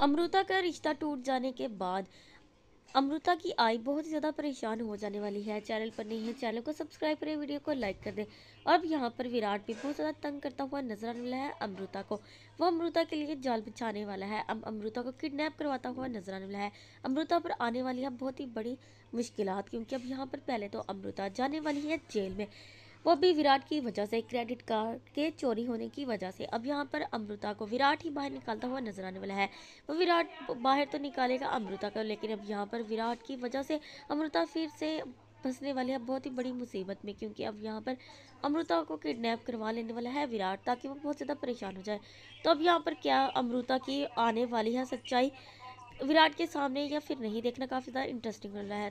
अमृता का रिश्ता टूट जाने के बाद अमृता की आई बहुत ही ज़्यादा परेशान हो जाने वाली है चैनल पर नहीं है चैनल को सब्सक्राइब करें वीडियो को लाइक कर दें अब यहाँ पर विराट भी बहुत ज़्यादा तंग करता हुआ नजर आने वाला है अमृता को वो अमृता के लिए जाल बिछाने वाला है अब अमृता को किडनैप करवाता हुआ नजर आने वाला है अमृता पर आने वाली है बहुत ही बड़ी मुश्किल क्योंकि अब यहाँ पर पहले तो अमृता जाने वाली है जेल में वो भी विराट की वजह से क्रेडिट कार्ड के चोरी होने की वजह से अब यहाँ पर अमृता को विराट ही बाहर निकालता हुआ नजर आने वाला है वो विराट बाहर तो निकालेगा अमृता को लेकिन अब यहाँ पर विराट की वजह से अमृता फिर से फंसने वाले हैं बहुत ही बड़ी मुसीबत में क्योंकि अब यहाँ पर अमृता को किडनैप करवा लेने वाला है विराट ताकि वो बहुत ज़्यादा परेशान हो जाए तो अब यहाँ पर क्या अमृता की आने वाली है सच्चाई विराट के सामने या फिर नहीं देखना काफ़ी ज़्यादा इंटरेस्टिंग हो रहा है